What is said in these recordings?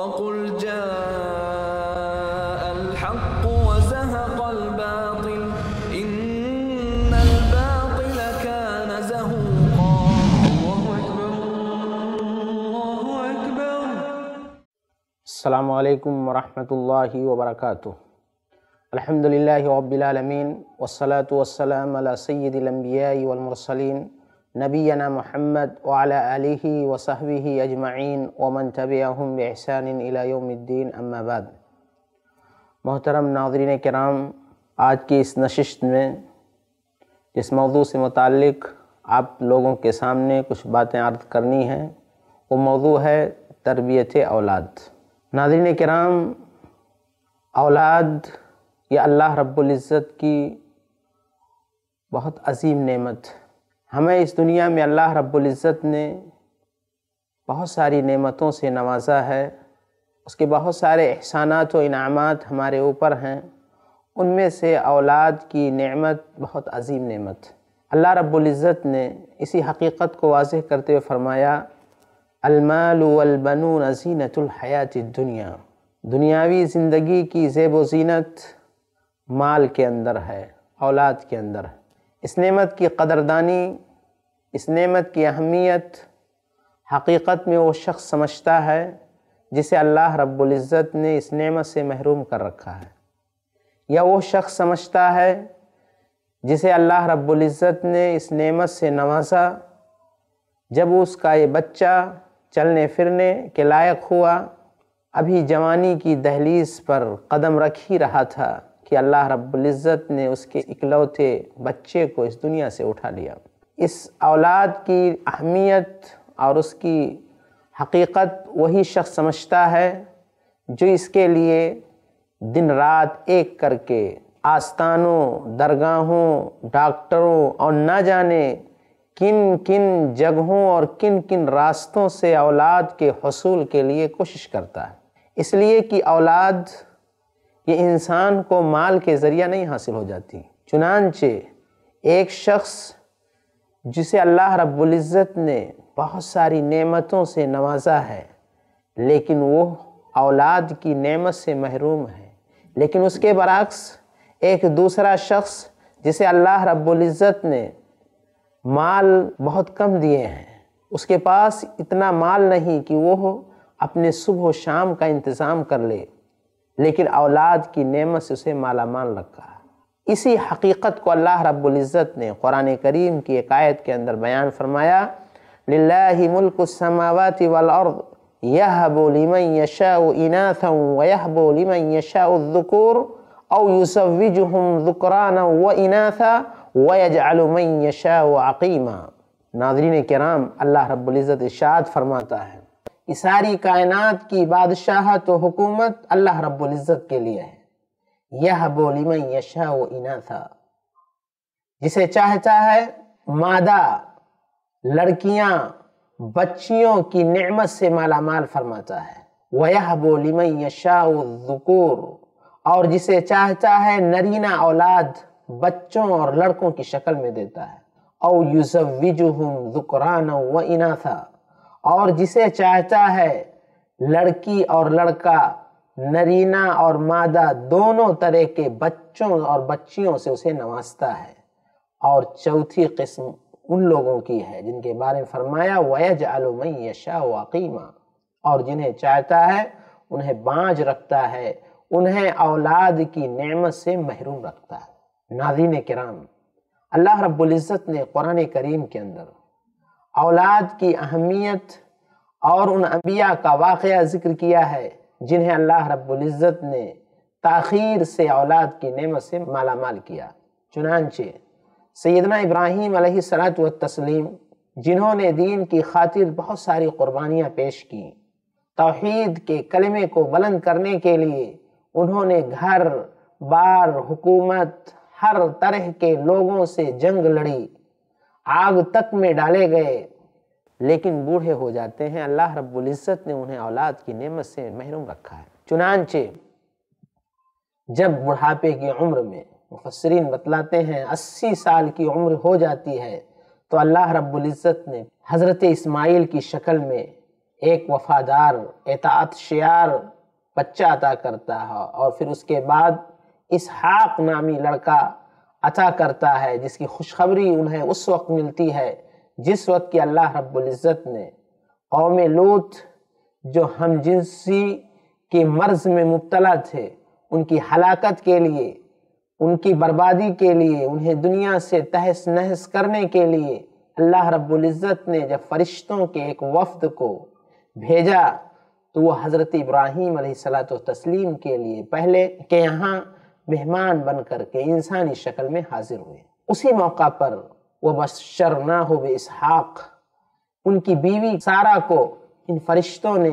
وقل جاء الحق وزهق الباطل إن الباطل كان زهوقا الله أكبر الله أكبر السلام عليكم ورحمة الله وبركاته الحمد لله رب العالمين والصلاة والسلام على سيد الأنبياء والمرسلين نبینا محمد وعلی آلہ وصحبہ اجمعین ومن تبعہم احمد احسین یوم الدین اما بعد محترم ناظرین کرام آج کی اس نشست میں جس موضوع سے متعلق آپ لوگوں کے سامنے کچھ باتیں عرض کرنی ہیں وہ موضوع ہے تربیت اولاد ناظرین کرام اولاد یہ اللہ رب العزت کی بہت عظیم نعمت ہے ہمیں اس دنیا میں اللہ رب العزت نے بہت ساری نعمتوں سے نوازا ہے اس کے بہت سارے احسانات و انعامات ہمارے اوپر ہیں ان میں سے اولاد کی نعمت بہت عظیم نعمت اللہ رب العزت نے اسی حقیقت کو واضح کرتے ہوئے فرمایا المال والبنون زینت الحیات الدنیا دنیاوی زندگی کی زیب و زینت مال کے اندر ہے اولاد کے اندر ہے اس نعمت کی قدردانی اس نعمت کی اہمیت حقیقت میں وہ شخص سمجھتا ہے جسے اللہ رب العزت نے اس نعمت سے محروم کر رکھا ہے یا وہ شخص سمجھتا ہے جسے اللہ رب العزت نے اس نعمت سے نوازا جب اس کا یہ بچہ چلنے پھرنے کے لائق ہوا ابھی جوانی کی دہلیز پر قدم رکھ ہی رہا تھا کہ اللہ رب العزت نے اس کے اکلوتے بچے کو اس دنیا سے اٹھا لیا اس اولاد کی اہمیت اور اس کی حقیقت وہی شخص سمجھتا ہے جو اس کے لیے دن رات ایک کر کے آستانوں درگاہوں ڈاکٹروں اور نہ جانے کن کن جگہوں اور کن کن راستوں سے اولاد کے حصول کے لیے کوشش کرتا ہے اس لیے کہ اولاد یہ انسان کو مال کے ذریعہ نہیں حاصل ہو جاتی چنانچہ ایک شخص جسے اللہ رب العزت نے بہت ساری نعمتوں سے نوازا ہے لیکن وہ اولاد کی نعمت سے محروم ہے لیکن اس کے برعکس ایک دوسرا شخص جسے اللہ رب العزت نے مال بہت کم دیے ہیں اس کے پاس اتنا مال نہیں کہ وہ اپنے صبح و شام کا انتظام کر لے لیکن اولاد کی نعمت سے اسے مالا مال رکھا ہے اسی حقیقت کو اللہ رب العزت نے قرآن کریم کی ایک آیت کے اندر بیان فرمایا لِلَّهِ ملک السَّمَاوَاتِ وَالْأَرْضِ ولا لِمَنْ يَشَاءُ إِنَاثًا شاہ لِمَنْ يَشَاءُ الذُّكُورِ اَوْ يُسَوِّجُهُمْ ذُكْرَانًا وَإِنَاثًا وَيَجْعَلُ او يَشَاءُ عَقِيمًا و ناظرین کرام اللہ رب العزت اشاد فرماتا ہے اساری کائنات کی بادشاہت و حکومت اللہ رب العزت کے لیے ہے بولی میں یشا و انا تھا جسے چاہتا ہے مادہ لڑکیاں بچیوں کی نعمت سے مالا مال فرماتا ہے وہ یہ بولی میں یشا و ذکور اور جسے چاہتا ہے نرینا اولاد بچوں اور لڑکوں کی شکل میں دیتا ہے او یوزفقران او و انا تھا اور جسے چاہتا ہے لڑکی اور لڑکا نرینا اور مادہ دونوں طرح کے بچوں اور بچیوں سے اسے نوازتا ہے اور چوتھی قسم ان لوگوں کی ہے جن کے بارے میں فرمایا ویج مَنْ يَشَاءُ وقیمہ اور جنہیں چاہتا ہے انہیں بانج رکھتا ہے انہیں اولاد کی نعمت سے محروم رکھتا ہے ناظرین کرام اللہ رب العزت نے قرآن کریم کے اندر اولاد کی اہمیت اور ان انبیاء کا واقعہ ذکر کیا ہے جنہیں اللہ رب العزت نے تاخیر سے اولاد کی نعمت سے مالا مال کیا چنانچہ سیدنا ابراہیم علیہ السلام و تسلیم جنہوں نے دین کی خاطر بہت ساری قربانیاں پیش کی توحید کے کلمے کو بلند کرنے کے لیے انہوں نے گھر بار حکومت ہر طرح کے لوگوں سے جنگ لڑی آگ تک میں ڈالے گئے لیکن بوڑھے ہو جاتے ہیں اللہ رب العزت نے انہیں اولاد کی نعمت سے محروم رکھا ہے چنانچہ جب بڑھاپے کی عمر میں مفسرین بتلاتے ہیں اسی سال کی عمر ہو جاتی ہے تو اللہ رب العزت نے حضرت اسماعیل کی شکل میں ایک وفادار اطاعت شیار بچہ عطا کرتا ہے اور پھر اس کے بعد اسحاق نامی لڑکا عطا کرتا ہے جس کی خوشخبری انہیں اس وقت ملتی ہے جس وقت کی اللہ رب العزت نے قوم لوت جو ہم جنسی کے مرض میں مبتلا تھے ان کی ہلاکت کے لیے ان کی بربادی کے لیے انہیں دنیا سے تہس نہس کرنے کے لیے اللہ رب العزت نے جب فرشتوں کے ایک وفد کو بھیجا تو وہ حضرت ابراہیم علیہ السلاۃ و تسلیم کے لیے پہلے کہ یہاں مہمان بن کر کے انسانی شکل میں حاضر ہوئے اسی موقع پر وہ بس ہو اسحاق ان کی بیوی سارا کو ان فرشتوں نے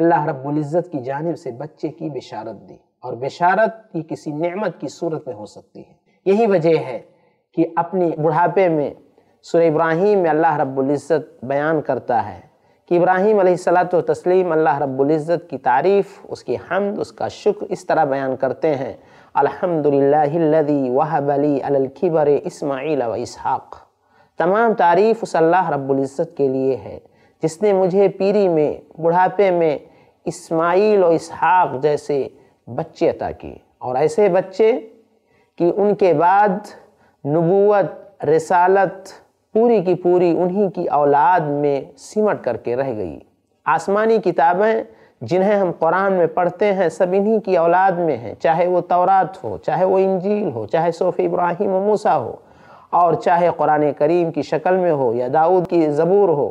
اللہ رب العزت کی جانب سے بچے کی بشارت دی اور بشارت کی کسی نعمت کی صورت میں ہو سکتی ہے یہی وجہ ہے کہ اپنی بڑھاپے میں سورہ ابراہیم میں اللہ رب العزت بیان کرتا ہے کہ ابراہیم علیہ السلاۃ و تسلیم اللہ رب العزت کی تعریف اس کی حمد اس کا شکر اس طرح بیان کرتے ہیں الحمد للہ وحب واہ بلی الکبر اسماعیل اسحاق تمام تعریف اس اللہ رب العزت کے لیے ہے جس نے مجھے پیری میں بڑھاپے میں اسماعیل و اسحاق جیسے بچے عطا کیے اور ایسے بچے کہ ان کے بعد نبوت رسالت پوری کی پوری انہی کی اولاد میں سمٹ کر کے رہ گئی آسمانی کتابیں جنہیں ہم قرآن میں پڑھتے ہیں سب انہی کی اولاد میں ہیں چاہے وہ تورات ہو چاہے وہ انجیل ہو چاہے صوف ابراہیم و موسیٰ ہو اور چاہے قرآن کریم کی شکل میں ہو یا داود کی زبور ہو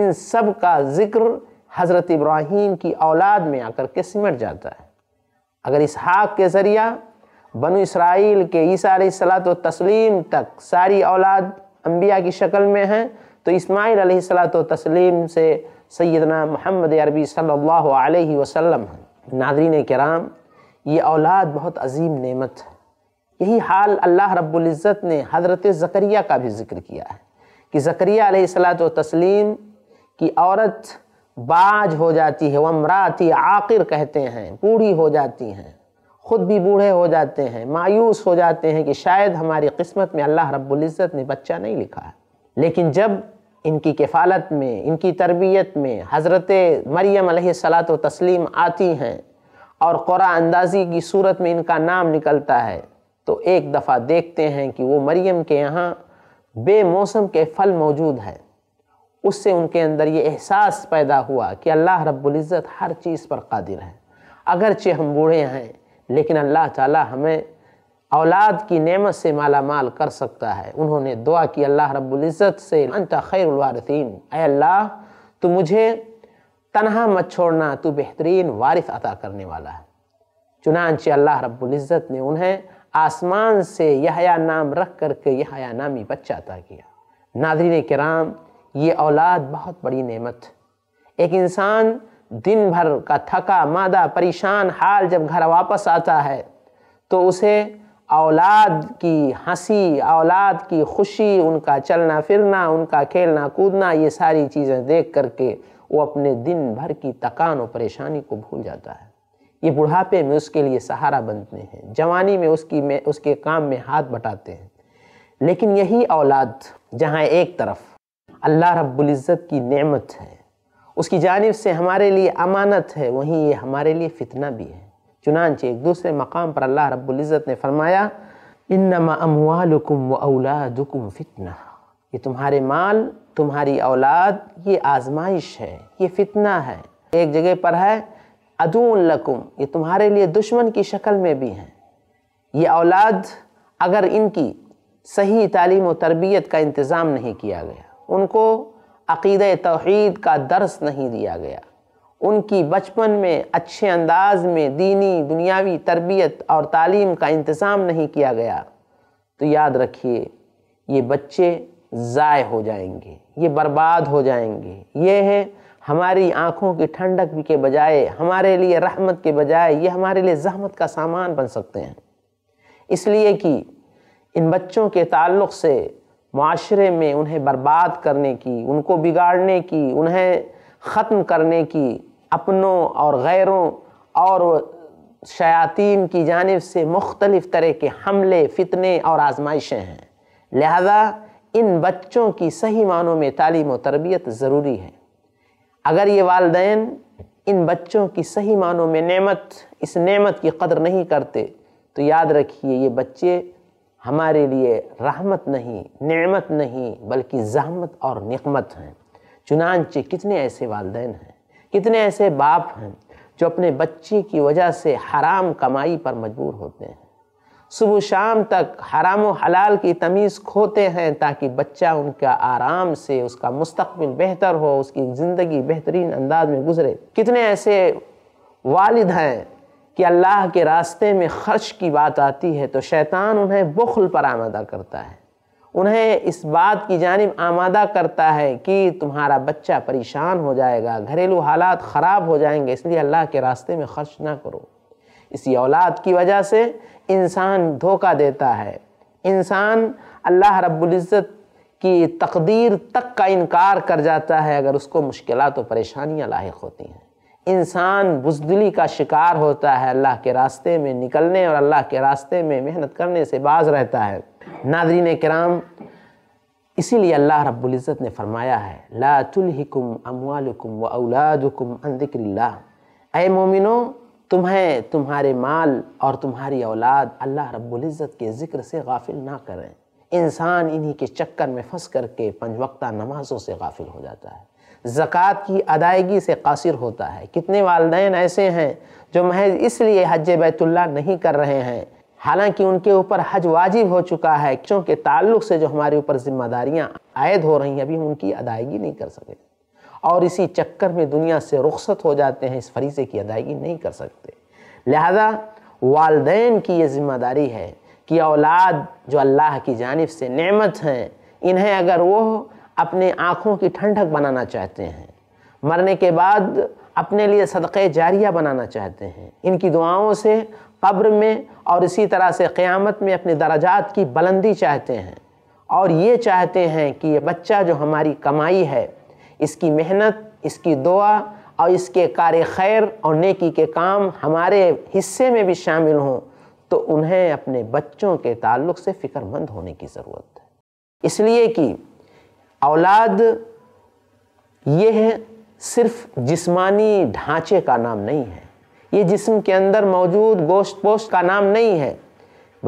ان سب کا ذکر حضرت ابراہیم کی اولاد میں آ کر کے سمٹ جاتا ہے اگر اس حاق کے ذریعہ بنو اسرائیل کے عیسیٰ علیہ السلاۃ و تسلیم تک ساری اولاد انبیاء کی شکل میں ہیں تو اسماعیل علیہ السلاۃ و تسلیم سے سیدنا محمد عربی صلی اللہ علیہ وسلم ہیں ناظرین کرام یہ اولاد بہت عظیم نعمت ہے یہی حال اللہ رب العزت نے حضرت زکریہ کا بھی ذکر کیا ہے کہ زکریہ علیہ السلاۃ و تسلیم کی عورت باج ہو جاتی ہے ومراتی عاقر کہتے ہیں بوڑھی ہو جاتی ہیں خود بھی بوڑھے ہو جاتے ہیں مایوس ہو جاتے ہیں کہ شاید ہماری قسمت میں اللہ رب العزت نے بچہ نہیں لکھا ہے لیکن جب ان کی کفالت میں ان کی تربیت میں حضرت مریم علیہ السلاۃ و تسلیم آتی ہیں اور قرآن اندازی کی صورت میں ان کا نام نکلتا ہے تو ایک دفعہ دیکھتے ہیں کہ وہ مریم کے یہاں بے موسم کے پھل موجود ہے اس سے ان کے اندر یہ احساس پیدا ہوا کہ اللہ رب العزت ہر چیز پر قادر ہے اگرچہ ہم بوڑھے ہیں لیکن اللہ تعالی ہمیں اولاد کی نعمت سے مالا مال کر سکتا ہے انہوں نے دعا کی اللہ رب العزت سے خیر الوارثین اے اللہ تو مجھے تنہا مت چھوڑنا تو بہترین وارث عطا کرنے والا ہے چنانچہ اللہ رب العزت نے انہیں آسمان سے یحیاء نام رکھ کر کے یحیاء نامی بچہ کیا ناظرین کرام یہ اولاد بہت بڑی نعمت ایک انسان دن بھر کا تھکا مادہ پریشان حال جب گھر واپس آتا ہے تو اسے اولاد کی ہنسی اولاد کی خوشی ان کا چلنا پھرنا ان کا کھیلنا کودنا یہ ساری چیزیں دیکھ کر کے وہ اپنے دن بھر کی تکان و پریشانی کو بھول جاتا ہے یہ بڑھاپے میں اس کے لیے سہارا بنتے ہیں جوانی میں اس کی میں اس کے کام میں ہاتھ بٹاتے ہیں لیکن یہی اولاد جہاں ایک طرف اللہ رب العزت کی نعمت ہے اس کی جانب سے ہمارے لیے امانت ہے وہیں یہ ہمارے لیے فتنہ بھی ہے چنانچہ ایک دوسرے مقام پر اللہ رب العزت نے فرمایا انما اموالکم و اولادکم فتنہ یہ تمہارے مال تمہاری اولاد یہ آزمائش ہے یہ فتنہ ہے ایک جگہ پر ہے ادو لکم یہ تمہارے لیے دشمن کی شکل میں بھی ہیں یہ اولاد اگر ان کی صحیح تعلیم و تربیت کا انتظام نہیں کیا گیا ان کو عقیدہ توحید کا درس نہیں دیا گیا ان کی بچپن میں اچھے انداز میں دینی دنیاوی تربیت اور تعلیم کا انتظام نہیں کیا گیا تو یاد رکھیے یہ بچے ضائع ہو جائیں گے یہ برباد ہو جائیں گے یہ ہے ہماری آنکھوں کی ٹھنڈک کے بجائے ہمارے لیے رحمت کے بجائے یہ ہمارے لیے زحمت کا سامان بن سکتے ہیں اس لیے کہ ان بچوں کے تعلق سے معاشرے میں انہیں برباد کرنے کی ان کو بگاڑنے کی انہیں ختم کرنے کی اپنوں اور غیروں اور شیاطین کی جانب سے مختلف طرح کے حملے فتنے اور آزمائشیں ہیں لہذا ان بچوں کی صحیح معنوں میں تعلیم و تربیت ضروری ہے اگر یہ والدین ان بچوں کی صحیح معنوں میں نعمت اس نعمت کی قدر نہیں کرتے تو یاد رکھیے یہ بچے ہمارے لیے رحمت نہیں نعمت نہیں بلکہ زحمت اور نقمت ہیں چنانچہ کتنے ایسے والدین ہیں کتنے ایسے باپ ہیں جو اپنے بچے کی وجہ سے حرام کمائی پر مجبور ہوتے ہیں صبح شام تک حرام و حلال کی تمیز کھوتے ہیں تاکہ بچہ ان کا آرام سے اس کا مستقبل بہتر ہو اس کی زندگی بہترین انداز میں گزرے کتنے ایسے والد ہیں کہ اللہ کے راستے میں خرچ کی بات آتی ہے تو شیطان انہیں بخل پر آمادہ کرتا ہے انہیں اس بات کی جانب آمادہ کرتا ہے کہ تمہارا بچہ پریشان ہو جائے گا گھریلو حالات خراب ہو جائیں گے اس لیے اللہ کے راستے میں خرچ نہ کرو اسی اولاد کی وجہ سے انسان دھوکہ دیتا ہے انسان اللہ رب العزت کی تقدیر تک کا انکار کر جاتا ہے اگر اس کو مشکلات و پریشانیاں لاحق ہوتی ہیں انسان بزدلی کا شکار ہوتا ہے اللہ کے راستے میں نکلنے اور اللہ کے راستے میں محنت کرنے سے باز رہتا ہے ناظرین کرام اسی لیے اللہ رب العزت نے فرمایا ہے لا تلہکم اموالکم و اولادکم ذکر اللہ اے مومنوں تمہیں تمہارے مال اور تمہاری اولاد اللہ رب العزت کے ذکر سے غافل نہ کریں انسان انہی کے چکر میں پھنس کر کے پنج وقتہ نمازوں سے غافل ہو جاتا ہے زکوٰۃ کی ادائیگی سے قاصر ہوتا ہے کتنے والدین ایسے ہیں جو محض اس لیے حج بیت اللہ نہیں کر رہے ہیں حالانکہ ان کے اوپر حج واجب ہو چکا ہے کیونکہ تعلق سے جو ہمارے اوپر ذمہ داریاں عائد ہو رہی ہیں ابھی ہم ان کی ادائیگی نہیں کر سکے اور اسی چکر میں دنیا سے رخصت ہو جاتے ہیں اس فریضے کی ادائیگی نہیں کر سکتے لہذا والدین کی یہ ذمہ داری ہے کہ اولاد جو اللہ کی جانب سے نعمت ہیں انہیں اگر وہ اپنے آنکھوں کی ٹھنڈک بنانا چاہتے ہیں مرنے کے بعد اپنے لیے صدقے جاریہ بنانا چاہتے ہیں ان کی دعاؤں سے قبر میں اور اسی طرح سے قیامت میں اپنے درجات کی بلندی چاہتے ہیں اور یہ چاہتے ہیں کہ یہ بچہ جو ہماری کمائی ہے اس کی محنت اس کی دعا اور اس کے کار خیر اور نیکی کے کام ہمارے حصے میں بھی شامل ہوں تو انہیں اپنے بچوں کے تعلق سے فکر مند ہونے کی ضرورت ہے اس لیے کہ اولاد یہ صرف جسمانی ڈھانچے کا نام نہیں ہے یہ جسم کے اندر موجود گوشت پوشت کا نام نہیں ہے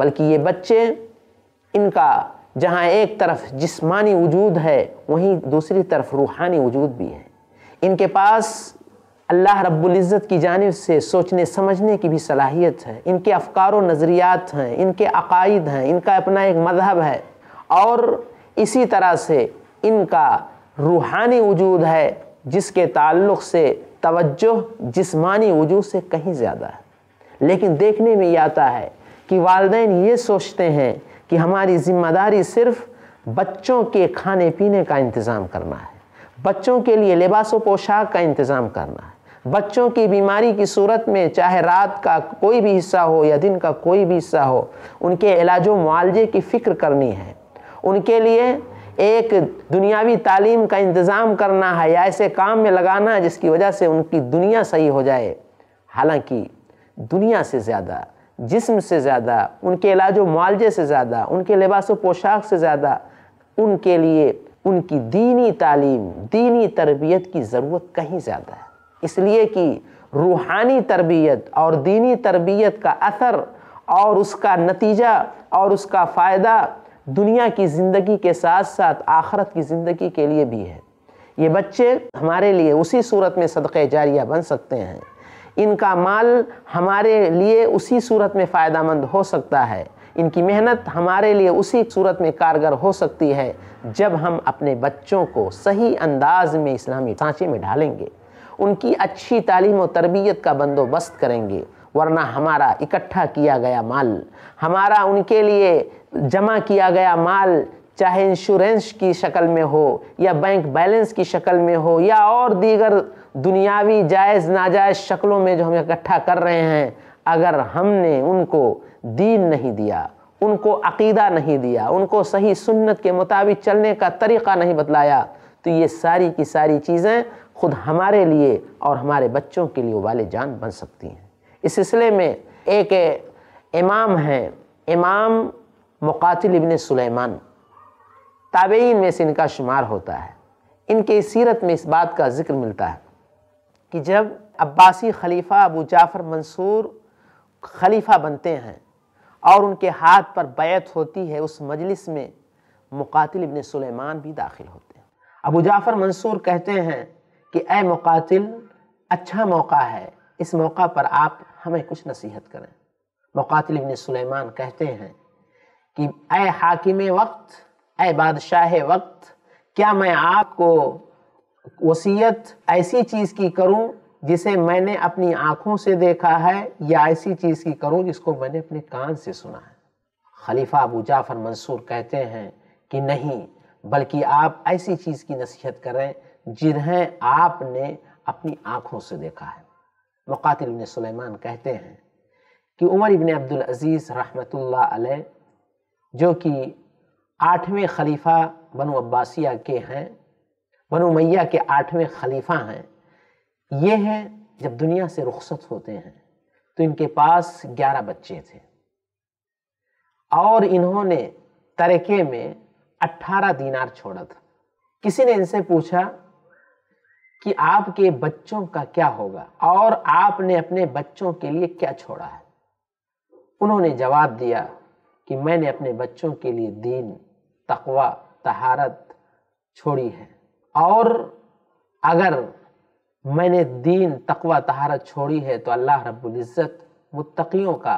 بلکہ یہ بچے ان کا جہاں ایک طرف جسمانی وجود ہے وہیں دوسری طرف روحانی وجود بھی ہے ان کے پاس اللہ رب العزت کی جانب سے سوچنے سمجھنے کی بھی صلاحیت ہے ان کے افکار و نظریات ہیں ان کے عقائد ہیں ان کا اپنا ایک مذہب ہے اور اسی طرح سے ان کا روحانی وجود ہے جس کے تعلق سے توجہ جسمانی وجود سے کہیں زیادہ ہے لیکن دیکھنے میں یہ آتا ہے کہ والدین یہ سوچتے ہیں کہ ہماری ذمہ داری صرف بچوں کے کھانے پینے کا انتظام کرنا ہے بچوں کے لیے لباس و پوشاک کا انتظام کرنا ہے بچوں کی بیماری کی صورت میں چاہے رات کا کوئی بھی حصہ ہو یا دن کا کوئی بھی حصہ ہو ان کے علاج و معالجے کی فکر کرنی ہے ان کے لیے ایک دنیاوی تعلیم کا انتظام کرنا ہے یا ایسے کام میں لگانا ہے جس کی وجہ سے ان کی دنیا صحیح ہو جائے حالانکہ دنیا سے زیادہ جسم سے زیادہ ان کے علاج و معالجے سے زیادہ ان کے لباس و پوشاک سے زیادہ ان کے لیے ان کی دینی تعلیم دینی تربیت کی ضرورت کہیں زیادہ ہے اس لیے کہ روحانی تربیت اور دینی تربیت کا اثر اور اس کا نتیجہ اور اس کا فائدہ دنیا کی زندگی کے ساتھ ساتھ آخرت کی زندگی کے لیے بھی ہے یہ بچے ہمارے لیے اسی صورت میں صدقہ جاریہ بن سکتے ہیں ان کا مال ہمارے لیے اسی صورت میں فائدہ مند ہو سکتا ہے ان کی محنت ہمارے لیے اسی صورت میں کارگر ہو سکتی ہے جب ہم اپنے بچوں کو صحیح انداز میں اسلامی سانچے میں ڈھالیں گے ان کی اچھی تعلیم و تربیت کا بندوبست کریں گے ورنہ ہمارا اکٹھا کیا گیا مال ہمارا ان کے لیے جمع کیا گیا مال چاہے انشورنس کی شکل میں ہو یا بینک بیلنس کی شکل میں ہو یا اور دیگر دنیاوی جائز ناجائز شکلوں میں جو ہم اکٹھا کر رہے ہیں اگر ہم نے ان کو دین نہیں دیا ان کو عقیدہ نہیں دیا ان کو صحیح سنت کے مطابق چلنے کا طریقہ نہیں بتلایا تو یہ ساری کی ساری چیزیں خود ہمارے لیے اور ہمارے بچوں کے لیے والے جان بن سکتی ہیں اس سلسلے میں ایک امام ہیں امام مقاتل ابن سلیمان تابعین میں سے ان کا شمار ہوتا ہے ان کے سیرت میں اس بات کا ذکر ملتا ہے کہ جب عباسی خلیفہ ابو جعفر منصور خلیفہ بنتے ہیں اور ان کے ہاتھ پر بیعت ہوتی ہے اس مجلس میں مقاتل ابن سلیمان بھی داخل ہوتے ہیں ابو جعفر منصور کہتے ہیں کہ اے مقاتل اچھا موقع ہے اس موقع پر آپ ہمیں کچھ نصیحت کریں مقاتل ابن سلیمان کہتے ہیں کہ اے حاکم وقت اے بادشاہ وقت کیا میں آپ کو وصیت ایسی چیز کی کروں جسے میں نے اپنی آنکھوں سے دیکھا ہے یا ایسی چیز کی کروں جس کو میں نے اپنے کان سے سنا ہے خلیفہ ابو جعفر منصور کہتے ہیں کہ نہیں بلکہ آپ ایسی چیز کی نصیحت کریں جنہیں آپ نے اپنی آنکھوں سے دیکھا ہے مقاتل ابن سلیمان کہتے ہیں کہ عمر ابن عبدالعزیز رحمۃ اللہ علیہ جو کہ آٹھویں خلیفہ بنو عباسیہ کے ہیں بنو میہ کے آٹھویں خلیفہ ہیں یہ ہے جب دنیا سے رخصت ہوتے ہیں تو ان کے پاس گیارہ بچے تھے اور انہوں نے ترکے میں اٹھارہ دینار چھوڑا تھا کسی نے ان سے پوچھا کہ آپ کے بچوں کا کیا ہوگا اور آپ نے اپنے بچوں کے لیے کیا چھوڑا ہے انہوں نے جواب دیا کہ میں نے اپنے بچوں کے لیے دین تقوی تہارت چھوڑی ہے اور اگر میں نے دین تقوی طہارت چھوڑی ہے تو اللہ رب العزت متقیوں کا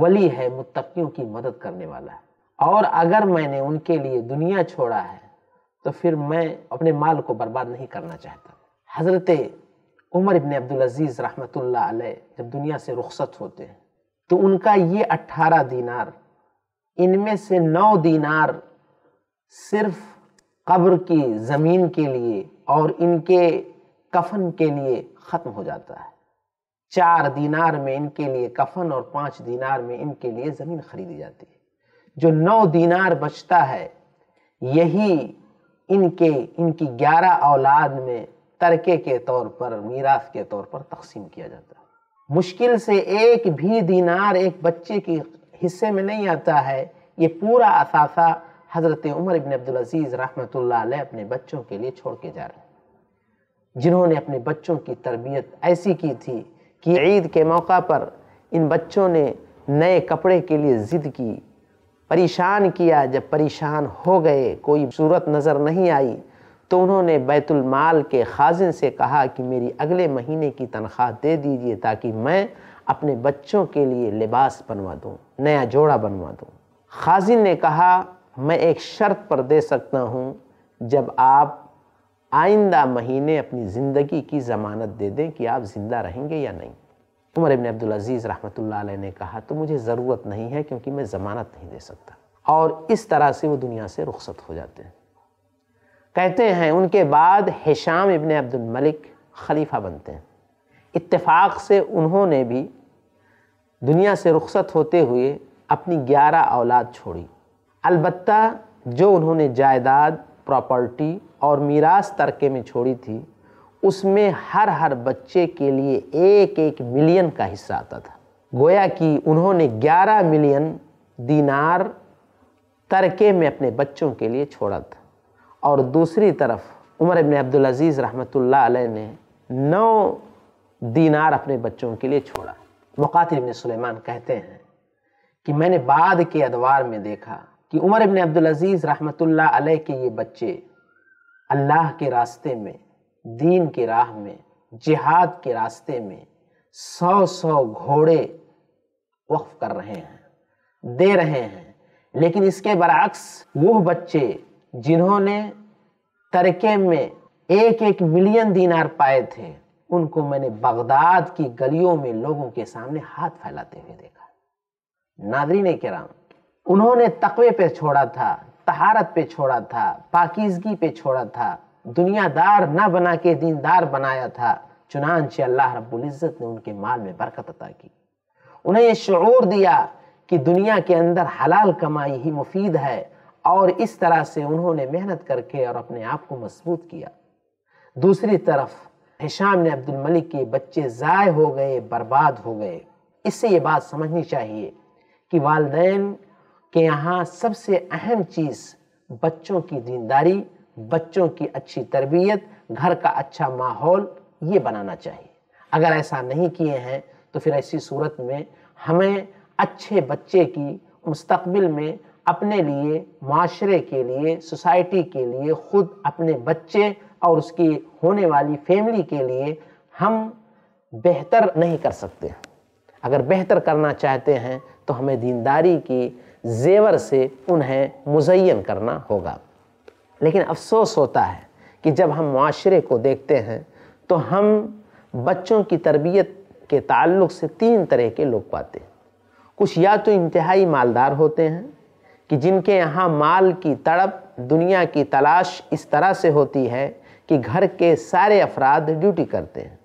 ولی ہے متقیوں کی مدد کرنے والا ہے اور اگر میں نے ان کے لیے دنیا چھوڑا ہے تو پھر میں اپنے مال کو برباد نہیں کرنا چاہتا حضرت عمر ابن عبدالعزیز رحمۃ اللہ علیہ جب دنیا سے رخصت ہوتے ہیں تو ان کا یہ اٹھارہ دینار ان میں سے نو دینار صرف قبر کی زمین کے لیے اور ان کے کفن کے لیے ختم ہو جاتا ہے چار دینار میں ان کے لیے کفن اور پانچ دینار میں ان کے لیے زمین خریدی جاتی ہے جو نو دینار بچتا ہے یہی ان کے ان کی گیارہ اولاد میں ترکے کے طور پر میراث کے طور پر تقسیم کیا جاتا ہے مشکل سے ایک بھی دینار ایک بچے کی حصے میں نہیں آتا ہے یہ پورا اثاثہ حضرت عمر ابن عبدالعزیز رحمۃ اللہ علیہ اپنے بچوں کے لیے چھوڑ کے جا رہے ہیں جنہوں نے اپنے بچوں کی تربیت ایسی کی تھی کہ عید کے موقع پر ان بچوں نے نئے کپڑے کے لیے ضد کی پریشان کیا جب پریشان ہو گئے کوئی صورت نظر نہیں آئی تو انہوں نے بیت المال کے خازن سے کہا کہ میری اگلے مہینے کی تنخواہ دے دیجئے تاکہ میں اپنے بچوں کے لیے لباس بنوا دوں نیا جوڑا بنوا دوں خازن نے کہا میں ایک شرط پر دے سکتا ہوں جب آپ آئندہ مہینے اپنی زندگی کی ضمانت دے دیں کہ آپ زندہ رہیں گے یا نہیں عمر ابن عبدالعزیز رحمۃ اللہ علیہ نے کہا تو مجھے ضرورت نہیں ہے کیونکہ میں ضمانت نہیں دے سکتا اور اس طرح سے وہ دنیا سے رخصت ہو جاتے ہیں کہتے ہیں ان کے بعد حشام ابن عبد الملک خلیفہ بنتے ہیں اتفاق سے انہوں نے بھی دنیا سے رخصت ہوتے ہوئے اپنی گیارہ اولاد چھوڑی البتہ جو انہوں نے جائیداد پراپرٹی اور میراث ترکے میں چھوڑی تھی اس میں ہر ہر بچے کے لیے ایک ایک ملین کا حصہ آتا تھا گویا کہ انہوں نے گیارہ ملین دینار ترکے میں اپنے بچوں کے لیے چھوڑا تھا اور دوسری طرف عمر ابن عبدالعزیز رحمۃ اللہ علیہ نے نو دینار اپنے بچوں کے لیے چھوڑا مقاتل ابن سلیمان کہتے ہیں کہ میں نے بعد کے ادوار میں دیکھا کہ عمر ابن عبدالعزیز رحمۃ اللہ علیہ کے یہ بچے اللہ کے راستے میں دین کے راہ میں جہاد کے راستے میں سو سو گھوڑے وقف کر رہے ہیں دے رہے ہیں لیکن اس کے برعکس وہ بچے جنہوں نے ترکے میں ایک ایک ملین دینار پائے تھے ان کو میں نے بغداد کی گلیوں میں لوگوں کے سامنے ہاتھ پھیلاتے ہوئے دیکھا ناظرین کرام انہوں نے تقوی پہ چھوڑا تھا تہارت پہ چھوڑا تھا پاکیزگی پہ چھوڑا تھا دنیا دار نہ بنا کے دیندار بنایا تھا چنانچہ اللہ رب العزت نے ان کے مال میں برکت عطا کی انہیں یہ شعور دیا کہ دنیا کے اندر حلال کمائی ہی مفید ہے اور اس طرح سے انہوں نے محنت کر کے اور اپنے آپ کو مضبوط کیا دوسری طرف حشام نے عبد الملک کے بچے ضائع ہو گئے برباد ہو گئے اس سے یہ بات سمجھنی چاہیے کہ والدین کہ یہاں سب سے اہم چیز بچوں کی دینداری بچوں کی اچھی تربیت گھر کا اچھا ماحول یہ بنانا چاہیے اگر ایسا نہیں کیے ہیں تو پھر ایسی صورت میں ہمیں اچھے بچے کی مستقبل میں اپنے لیے معاشرے کے لیے سوسائٹی کے لیے خود اپنے بچے اور اس کی ہونے والی فیملی کے لیے ہم بہتر نہیں کر سکتے اگر بہتر کرنا چاہتے ہیں تو ہمیں دینداری کی زیور سے انہیں مزین کرنا ہوگا لیکن افسوس ہوتا ہے کہ جب ہم معاشرے کو دیکھتے ہیں تو ہم بچوں کی تربیت کے تعلق سے تین طرح کے لوگ پاتے ہیں کچھ یا تو انتہائی مالدار ہوتے ہیں کہ جن کے یہاں مال کی تڑپ دنیا کی تلاش اس طرح سے ہوتی ہے کہ گھر کے سارے افراد ڈیوٹی کرتے ہیں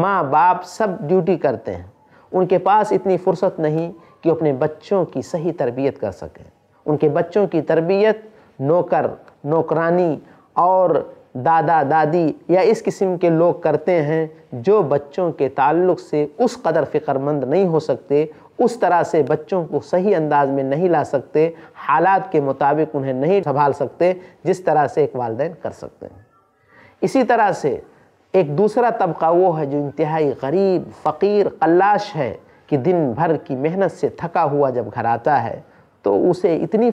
ماں باپ سب ڈیوٹی کرتے ہیں ان کے پاس اتنی فرصت نہیں کہ اپنے بچوں کی صحیح تربیت کر سکیں ان کے بچوں کی تربیت نوکر نوکرانی اور دادا دادی یا اس قسم کے لوگ کرتے ہیں جو بچوں کے تعلق سے اس قدر فکر مند نہیں ہو سکتے اس طرح سے بچوں کو صحیح انداز میں نہیں لا سکتے حالات کے مطابق انہیں نہیں سنبھال سکتے جس طرح سے ایک والدین کر سکتے ہیں اسی طرح سے ایک دوسرا طبقہ وہ ہے جو انتہائی غریب فقیر قلاش ہے کہ دن بھر کی محنت سے تھکا ہوا جب گھر آتا ہے تو اسے اتنی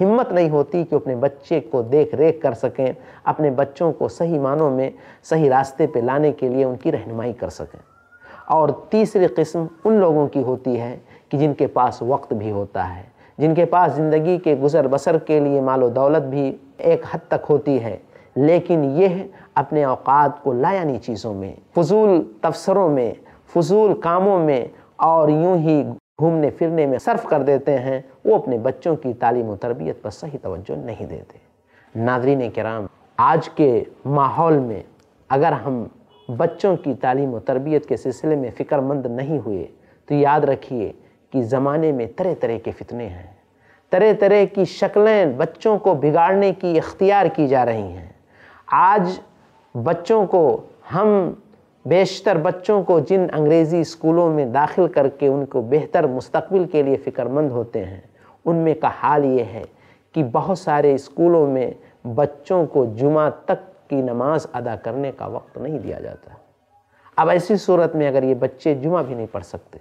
ہمت نہیں ہوتی کہ اپنے بچے کو دیکھ ریکھ کر سکیں اپنے بچوں کو صحیح معنوں میں صحیح راستے پہ لانے کے لیے ان کی رہنمائی کر سکیں اور تیسری قسم ان لوگوں کی ہوتی ہے کہ جن کے پاس وقت بھی ہوتا ہے جن کے پاس زندگی کے گزر بسر کے لیے مال و دولت بھی ایک حد تک ہوتی ہے لیکن یہ اپنے اوقات کو لایانی چیزوں میں فضول تفسروں میں فضول کاموں میں اور یوں ہی گھومنے پھرنے میں صرف کر دیتے ہیں وہ اپنے بچوں کی تعلیم و تربیت پر صحیح توجہ نہیں دیتے ناظرین کرام آج کے ماحول میں اگر ہم بچوں کی تعلیم و تربیت کے سلسلے میں فکر مند نہیں ہوئے تو یاد رکھیے کہ زمانے میں طرح طرح کے فتنے ہیں طرح طرح کی شکلیں بچوں کو بگاڑنے کی اختیار کی جا رہی ہیں آج بچوں کو ہم بیشتر بچوں کو جن انگریزی اسکولوں میں داخل کر کے ان کو بہتر مستقبل کے لیے فکر مند ہوتے ہیں ان میں کا حال یہ ہے کہ بہت سارے اسکولوں میں بچوں کو جمعہ تک کی نماز ادا کرنے کا وقت نہیں دیا جاتا اب ایسی صورت میں اگر یہ بچے جمعہ بھی نہیں پڑھ سکتے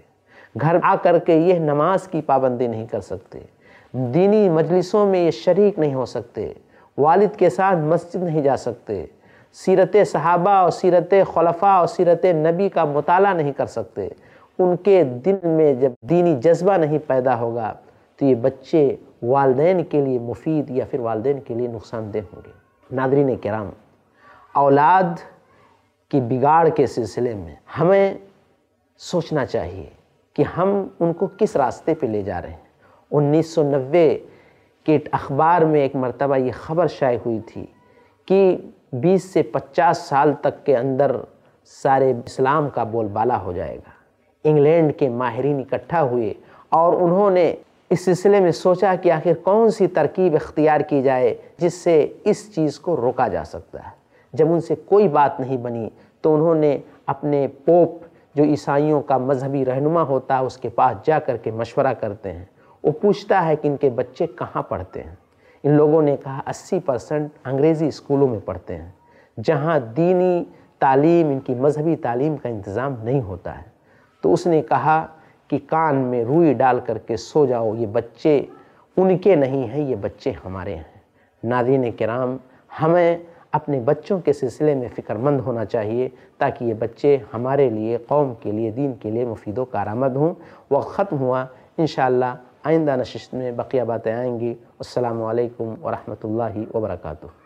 گھر آ کر کے یہ نماز کی پابندی نہیں کر سکتے دینی مجلسوں میں یہ شریک نہیں ہو سکتے والد کے ساتھ مسجد نہیں جا سکتے سیرت صحابہ اور سیرت خلفہ اور سیرت نبی کا مطالعہ نہیں کر سکتے ان کے دن میں جب دینی جذبہ نہیں پیدا ہوگا تو یہ بچے والدین کے لیے مفید یا پھر والدین کے لیے نقصان دہ ہوں گے ناظرین کرام اولاد کی بگاڑ کے سلسلے میں ہمیں سوچنا چاہیے کہ ہم ان کو کس راستے پہ لے جا رہے ہیں انیس سو نوے کے اخبار میں ایک مرتبہ یہ خبر شائع ہوئی تھی کہ بیس سے پچاس سال تک کے اندر سارے اسلام کا بول بالا ہو جائے گا انگلینڈ کے ماہرین اکٹھا ہوئے اور انہوں نے اس سلسلے میں سوچا کہ آخر کون سی ترکیب اختیار کی جائے جس سے اس چیز کو روکا جا سکتا ہے جب ان سے کوئی بات نہیں بنی تو انہوں نے اپنے پوپ جو عیسائیوں کا مذہبی رہنما ہوتا ہے اس کے پاس جا کر کے مشورہ کرتے ہیں وہ پوچھتا ہے کہ ان کے بچے کہاں پڑھتے ہیں ان لوگوں نے کہا اسی پرسنٹ انگریزی اسکولوں میں پڑھتے ہیں جہاں دینی تعلیم ان کی مذہبی تعلیم کا انتظام نہیں ہوتا ہے تو اس نے کہا کہ کان میں روئی ڈال کر کے سو جاؤ یہ بچے ان کے نہیں ہیں یہ بچے ہمارے ہیں ناظرین کرام ہمیں اپنے بچوں کے سلسلے میں فکر مند ہونا چاہیے تاکہ یہ بچے ہمارے لیے قوم کے لیے دین کے لیے مفید و کارآمد ہوں وہ ختم ہوا انشاءاللہ آئندہ نشست میں بقیہ باتیں آئیں گی السلام علیکم ورحمۃ اللہ وبرکاتہ